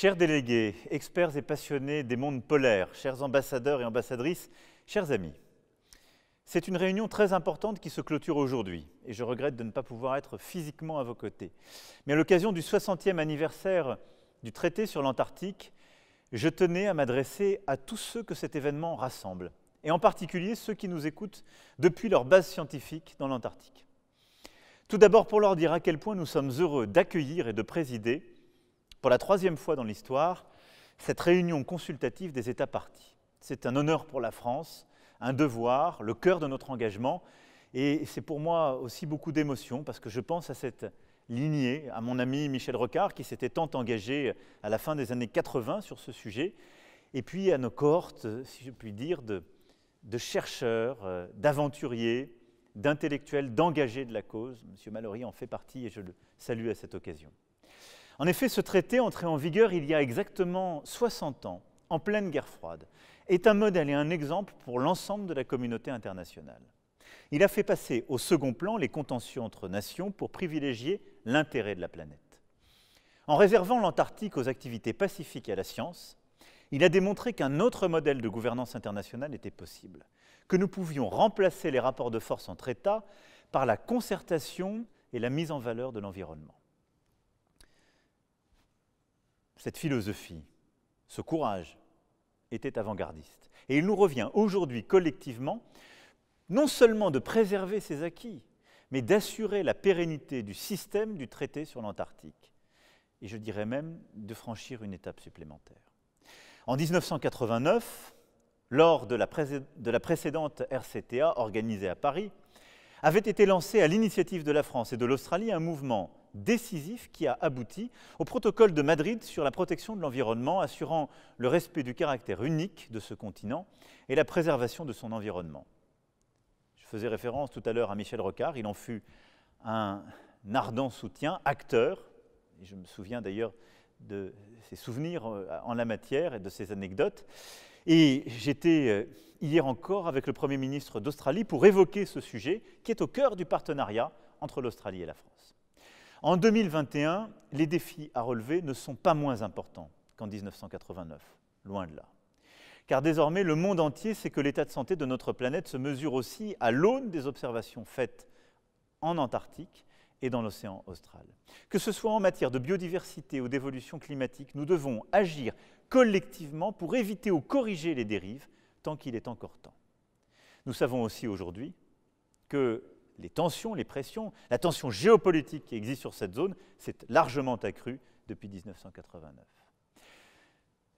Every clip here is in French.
Chers délégués, experts et passionnés des mondes polaires, chers ambassadeurs et ambassadrices, chers amis, c'est une réunion très importante qui se clôture aujourd'hui et je regrette de ne pas pouvoir être physiquement à vos côtés. Mais à l'occasion du 60e anniversaire du traité sur l'Antarctique, je tenais à m'adresser à tous ceux que cet événement rassemble et en particulier ceux qui nous écoutent depuis leur base scientifique dans l'Antarctique. Tout d'abord pour leur dire à quel point nous sommes heureux d'accueillir et de présider pour la troisième fois dans l'histoire, cette réunion consultative des États partis. C'est un honneur pour la France, un devoir, le cœur de notre engagement, et c'est pour moi aussi beaucoup d'émotion parce que je pense à cette lignée, à mon ami Michel Rocard qui s'était tant engagé à la fin des années 80 sur ce sujet, et puis à nos cohortes, si je puis dire, de, chercheurs, euh, d'aventuriers, d'intellectuels, d'engagés de la cause. Monsieur Mallory en fait partie et je le salue à cette occasion. En effet, ce traité, entré en vigueur il y a exactement 60 ans, en pleine guerre froide, est un modèle et un exemple pour l'ensemble de la communauté internationale. Il a fait passer au second plan les contentions entre nations pour privilégier l'intérêt de la planète. En réservant l'Antarctique aux activités pacifiques et à la science, il a démontré qu'un autre modèle de gouvernance internationale était possible, que nous pouvions remplacer les rapports de force entre États par la concertation et la mise en valeur de l'environnement cette philosophie, ce courage était avant-gardiste. Et il nous revient aujourd'hui collectivement non seulement de préserver ces acquis, mais d'assurer la pérennité du système du traité sur l'Antarctique. Et je dirais même de franchir une étape supplémentaire. En 1989, lors de la, de la précédente RCTA organisée à Paris, avait été lancé à l'initiative de la France et de l'Australie un mouvement décisif qui a abouti au protocole de Madrid sur la protection de l'environnement, assurant le respect du caractère unique de ce continent et la préservation de son environnement. Je faisais référence tout à l'heure à Michel Rocard, il en fut un ardent soutien, acteur, et je me souviens d'ailleurs de ses souvenirs euh, en la matière et de ses anecdotes. Et j'étais euh, hier encore avec le Premier ministre d'Australie pour évoquer ce sujet qui est au cœur du partenariat entre l'Australie et la France. En 2021, les défis à relever ne sont pas moins importants qu'en 1989, loin de là. Car désormais, le monde entier sait que l'état de santé de notre planète se mesure aussi à l'aune des observations faites en Antarctique et dans l'océan austral. Que ce soit en matière de biodiversité ou d'évolution climatique, nous devons agir collectivement pour éviter ou corriger les dérives tant qu'il est encore temps. Nous savons aussi aujourd'hui que les tensions, les pressions, la tension géopolitique qui existe sur cette zone s'est largement accrue depuis 1989.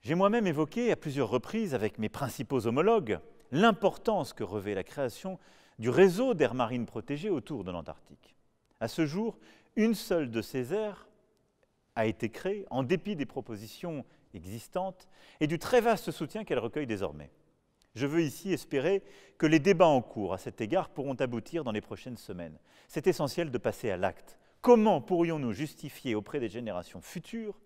J'ai moi-même évoqué à plusieurs reprises avec mes principaux homologues l'importance que revêt la création du réseau d'aires marines protégées autour de l'Antarctique. À ce jour, une seule de ces aires a été créée en dépit des propositions existantes et du très vaste soutien qu'elle recueille désormais. Je veux ici espérer que les débats en cours à cet égard pourront aboutir dans les prochaines semaines. C'est essentiel de passer à l'acte. Comment pourrions-nous justifier auprès des générations futures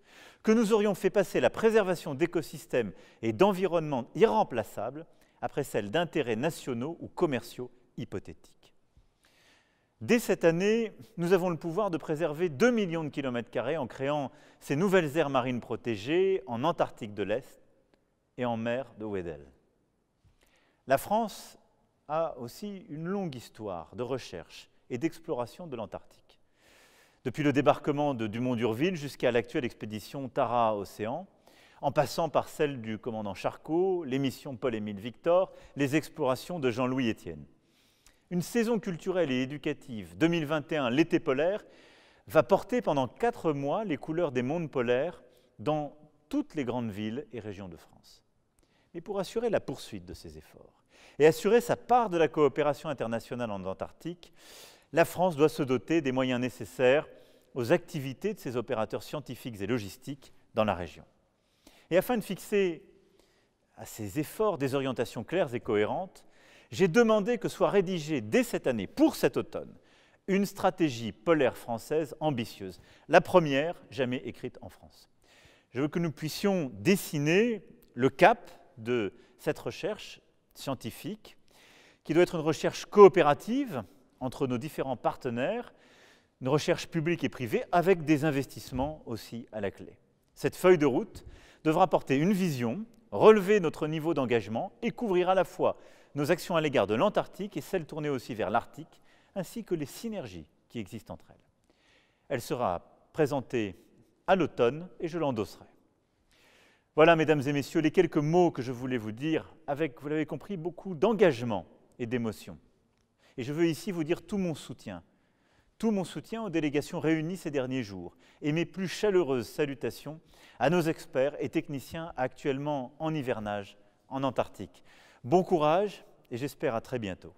que nous aurions fait passer la préservation d'écosystèmes et d'environnements irremplaçables après celle d'intérêts nationaux ou commerciaux hypothétiques Dès cette année, nous avons le pouvoir de préserver 2 millions de kilomètres carrés en créant ces nouvelles aires marines protégées en Antarctique de l'Est et en mer de Weddell. La France a aussi une longue histoire de recherche et d'exploration de l'Antarctique. Depuis le débarquement de Dumont-d'Urville jusqu'à l'actuelle expédition Tara-Océan, en passant par celle du commandant Charcot, les missions Paul-Émile Victor, les explorations de Jean-Louis Étienne. Une saison culturelle et éducative 2021, l'été polaire, va porter pendant quatre mois les couleurs des mondes polaires dans toutes les grandes villes et régions de France et pour assurer la poursuite de ces efforts et assurer sa part de la coopération internationale en Antarctique, la France doit se doter des moyens nécessaires aux activités de ses opérateurs scientifiques et logistiques dans la région. Et afin de fixer à ces efforts des orientations claires et cohérentes, j'ai demandé que soit rédigée dès cette année, pour cet automne, une stratégie polaire française ambitieuse, la première jamais écrite en France. Je veux que nous puissions dessiner le cap de cette recherche scientifique, qui doit être une recherche coopérative entre nos différents partenaires, une recherche publique et privée, avec des investissements aussi à la clé. Cette feuille de route devra porter une vision, relever notre niveau d'engagement et couvrir à la fois nos actions à l'égard de l'Antarctique et celles tournées aussi vers l'Arctique, ainsi que les synergies qui existent entre elles. Elle sera présentée à l'automne et je l'endosserai. Voilà, mesdames et messieurs, les quelques mots que je voulais vous dire, avec, vous l'avez compris, beaucoup d'engagement et d'émotion. Et je veux ici vous dire tout mon soutien, tout mon soutien aux délégations réunies ces derniers jours, et mes plus chaleureuses salutations à nos experts et techniciens actuellement en hivernage en Antarctique. Bon courage et j'espère à très bientôt.